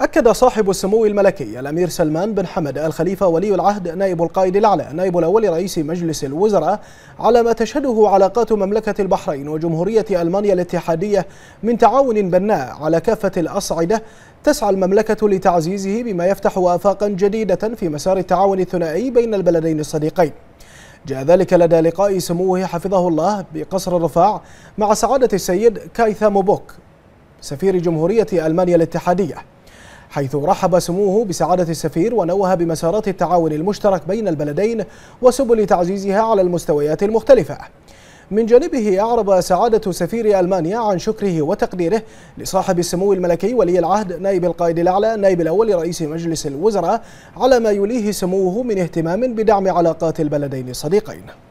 أكد صاحب السمو الملكي الأمير سلمان بن حمد الخليفة ولي العهد نائب القائد الأعلى النائب الأول رئيس مجلس الوزراء على ما تشهده علاقات مملكة البحرين وجمهورية ألمانيا الاتحادية من تعاون بناء على كافة الأصعدة تسعى المملكة لتعزيزه بما يفتح آفاقا جديدة في مسار التعاون الثنائي بين البلدين الصديقين جاء ذلك لدى لقاء سموه حفظه الله بقصر الرفاع مع سعادة السيد كايثا موبوك سفير جمهورية ألمانيا الاتحادية حيث رحب سموه بسعادة السفير ونوه بمسارات التعاون المشترك بين البلدين وسبل تعزيزها على المستويات المختلفة من جانبه أعرب سعادة سفير ألمانيا عن شكره وتقديره لصاحب السمو الملكي ولي العهد نائب القائد الأعلى نائب الأول رئيس مجلس الوزراء على ما يليه سموه من اهتمام بدعم علاقات البلدين الصديقين